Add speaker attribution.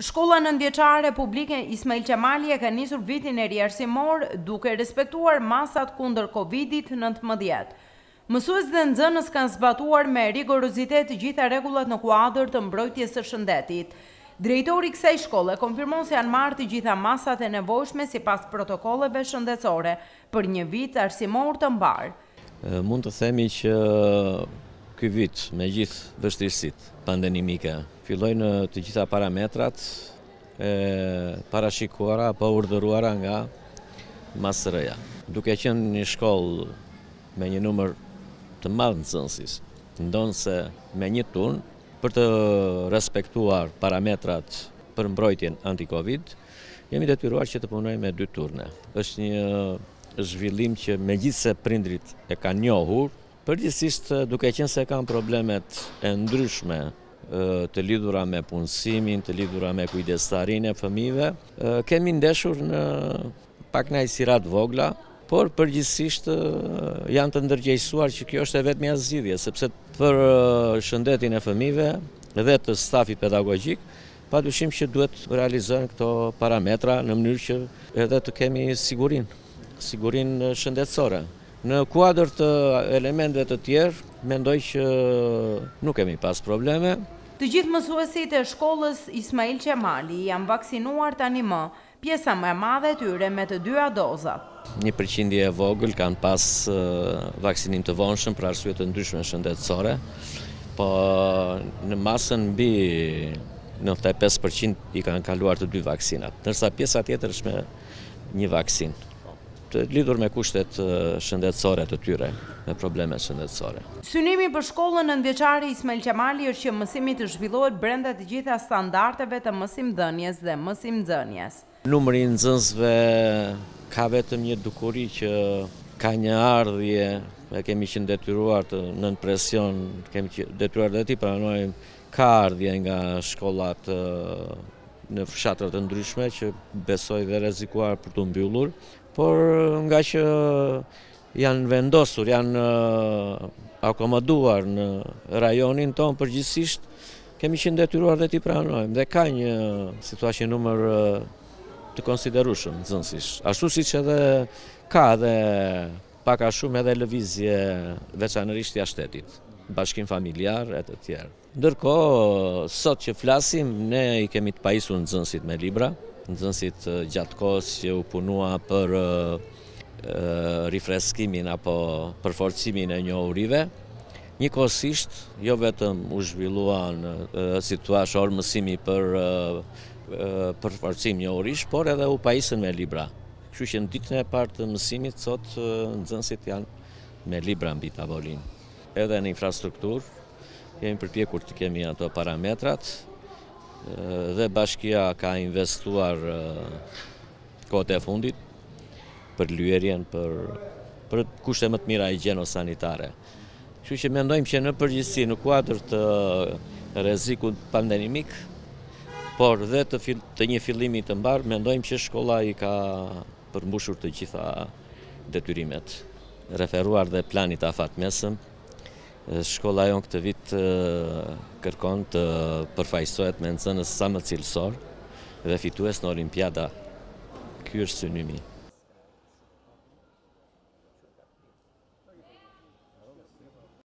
Speaker 1: Shkolla nëndjeqare publike Ismail Qemali e ka njësur vitin e rjerësimor duke respektuar masat kunder Covid-19. Mësues dhe nëzënës kanë zbatuar me rigorozitet gjitha regullat në kuadër të mbrojtjes të shëndetit. Drejtori kësaj shkolle konfirmon se janë martë gjitha masat e nevojshme si pas protokolleve shëndetsore për një vit arsimor të mbarë.
Speaker 2: Mund të themi që këj vit me gjithë vështirësit pandemike. fillojnë të gjitha parametrat e parashikuara pa urdhëruara nga masërëja. Duke qenë një shkollë me një numër të madhë në cënsis, ndonë se me një tunë për të respektuar parametrat për mbrojtjen anti-Covid, jemi detyruar që të punoj me dy turne. është një zhvillim që me gjithse prindrit e ka njohur, Përgjithsisht duke qenë se kam problemet e ndryshme të lidhura me punësimin, të lidhura me kujdestarin e fëmive, kemi ndeshur në pak në ajësirat vogla, por përgjithsisht janë të ndërgjejsuar që kjo është e vetë mja zidhje, sepse për shëndetin e fëmive dhe të stafi pedagogik, pa dushim që duhet realizën këto parametra në mënyrë që edhe të kemi sigurin, sigurin shëndetsore. Në kuadrë të elementet të tjerë, mendoj që nuk kemi pas probleme.
Speaker 1: Të gjithë mësuesit e shkollës Ismail Qemali janë vaksinuar tani më, pjesa më e madhe tyre me të dyja dozat.
Speaker 2: Një përqindje e vogël kanë pas vaksinim të vonshën për arsujet të ndryshme shëndetësore, po në masën bi 95% i kanë kaluar të dy vaksinat, nërsa pjesa tjetër është me një vaksinë të lidur me kushtet shëndetsore të tyre, me probleme shëndetsore.
Speaker 1: Synimi për shkollën në nëndjeqari Ismail Qamali është që mësimi të zhvillohet brenda të gjitha standarteve të mësim dënjes dhe mësim dënjes.
Speaker 2: Numëri në ka vetëm një dukuri që ka një ardhje, e kemi që detyruar të nën presion, kemi që detyruar dhe ti, pra ka ardhje nga shkollat në fshatrat të ndryshme që besoj dhe rezikuar për të mbyllur, por nga që janë vendosur, janë akomoduar në rajonin tonë përgjithsisht, kemi që ndetyruar dhe t'i pranojmë, dhe ka një situasht një numër të konsiderushëm, zënsish. Ashtu si që dhe ka dhe paka shumë edhe lëvizje veçanërisht ja shtetit, bashkim familjar e të tjerë. Ndërko, sot që flasim, ne i kemi të pajisu në zënsit me libra, nëzënsit gjatë kohës që u punua për rifreskimin apo përforcimin e një urive. Një kosisht, jo vetëm u zhvillua në situash orë mësimi për përforcim një urish, por edhe u pajisën me libra. Që që në ditën e partë të mësimit, sot nëzënsit janë me libra në bitavolin. Edhe në infrastrukturë, jemi përpjekur të kemi ato parametrat, dhe bashkia ka investuar kote fundit për lyerjen, për, për kushte më të mira i gjeno sanitare. Që që mendojmë që në përgjithsi në kuadrë të reziku pandemimik, por dhe të, të një fillimi të mbarë, mendojmë që shkolla i ka përmbushur të gjitha detyrimet referuar dhe planit afat mesëm Shkolla jonë këtë vit kërkon të përfajsojt me nëzënës sa më cilësor dhe fitues në Olimpiada. Kjo është synimi.